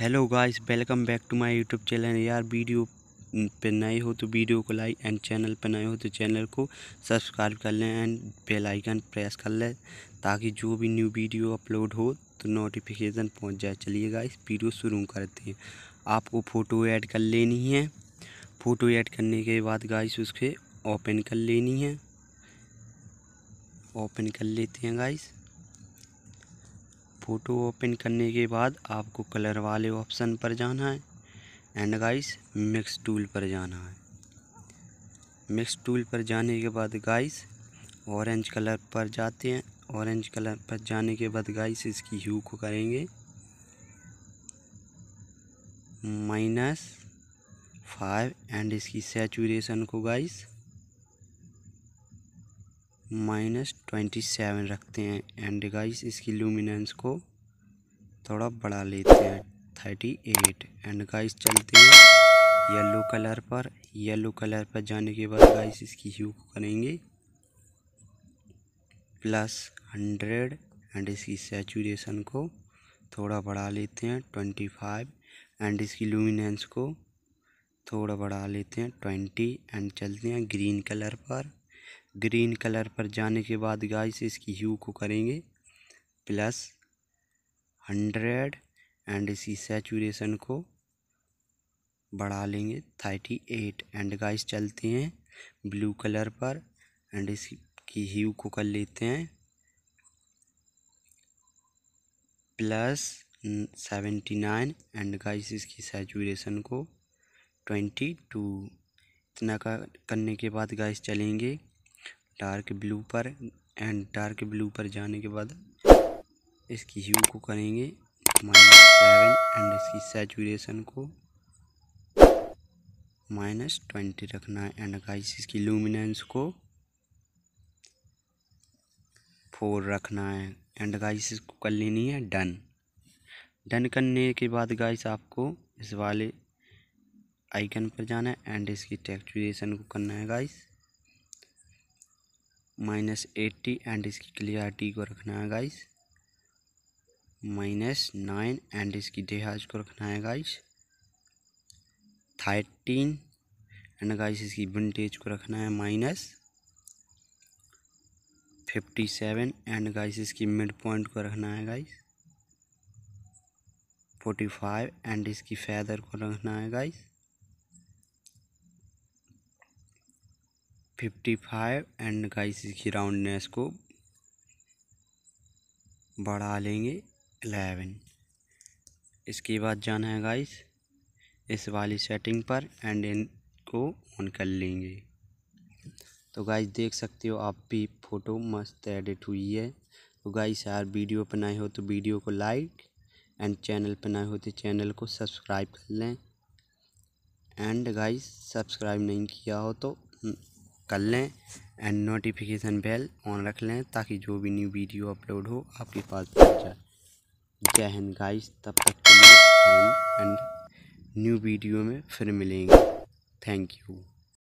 hello guys welcome back to my YouTube channel यार video पे नए हो तो वीडियो को लाइक एंड चैनल पे नए हो तो चैनल को सब्सक्राइब कर लें एंड बेल आइकन प्रेस कर लें ताकि जो भी न्यू वीडियो अपलोड हो तो नोटिफिकेशन पहुंच जाए चलिए गाइस वीडियो शुरू करते हैं आपको फ़ोटो ऐड कर लेनी है फ़ोटो ऐड करने के बाद गाइस उसके ओपन कर लेनी है ओपन कर लेते हैं गाइस फ़ोटो ओपन करने के बाद आपको कलर वाले ऑप्शन पर जाना है एंड गाइस मिक्स टूल पर जाना है मिक्स टूल पर जाने के बाद गाइस ऑरेंज कलर पर जाते हैं ऑरेंज कलर पर जाने के बाद गाइस इसकी ह्यू को करेंगे माइनस फाइव एंड इसकी सेचुरेशन को गाइस माइनस ट्वेंटी सेवन रखते हैं एंड गाइस इसकी लूमिनेंस को थोड़ा बढ़ा लेते हैं थर्टी एट एंड गाइस चलते हैं येलो कलर पर येलो कलर पर जाने के बाद गाइस इसकी ह्यू को करेंगे प्लस हंड्रेड एंड इसकी सेचुरेशन को थोड़ा बढ़ा लेते हैं ट्वेंटी फाइव एंड इसकी लूमिनेंस को थोड़ा बढ़ा लेते हैं ट्वेंटी एंड चलते हैं ग्रीन कलर पर ग्रीन कलर पर जाने के बाद गाइस इसकी ह्यू को करेंगे प्लस हंड्रेड एंड इसी सेचुरेशन को बढ़ा लेंगे थर्टी एट एंड गाइस चलते हैं ब्लू कलर पर एंड इसकी ह्यू को कर लेते हैं plus seventy nine and guys इसकी सेचुरेशन को ट्वेंटी टू इतना करने के बाद गाइस चलेंगे डार्क ब्लू पर एंड डार्क ब्लू पर जाने के बाद इसकी ह्यू को करेंगे माइनस सेवन एंड इसकी सेचुरेशन को माइनस ट्वेंटी रखना है एंड गाइस इसकी लूमिनेंस को फोर रखना है एंड गाइस इसको कर लेनी है डन डन करने के बाद गाइस आपको इस वाले आइकन पर जाना है एंड इसकी टेक्चुरेशन को करना है गाइस माइनस एट्टी एंड इसकी क्लियरिटी को रखना है गाइस माइनस नाइन एंड इसकी देहाज को रखना है गाइस थर्टीन एंड गाइस इसकी विंटेज को रखना है minus fifty seven and guys इसकी मिड पॉइंट को रखना है गाइस फोर्टी फाइव एंड इसकी फैदर को रखना है guys fifty five and guys इसकी राउंडनेस को बढ़ा लेंगे एलेवन इसके बाद जाना है गाइस इस वाली सेटिंग पर एंड इन को ऑन कर लेंगे तो गाइस देख सकते हो आप भी फ़ोटो मस्त एडिट हुई है तो गाइस यार वीडियो पर नए हो तो वीडियो को लाइक एंड चैनल पर नए हो तो चैनल को सब्सक्राइब कर लें एंड गाइस सब्सक्राइब नहीं किया हो तो कर लें एंड नोटिफिकेशन बेल ऑन रख लें ताकि जो भी न्यू वीडियो अपलोड हो आपके पास पहुँच जाए जय हिंद गाइस तब तक के लिए एंड न्यू वीडियो में फिर मिलेंगे थैंक यू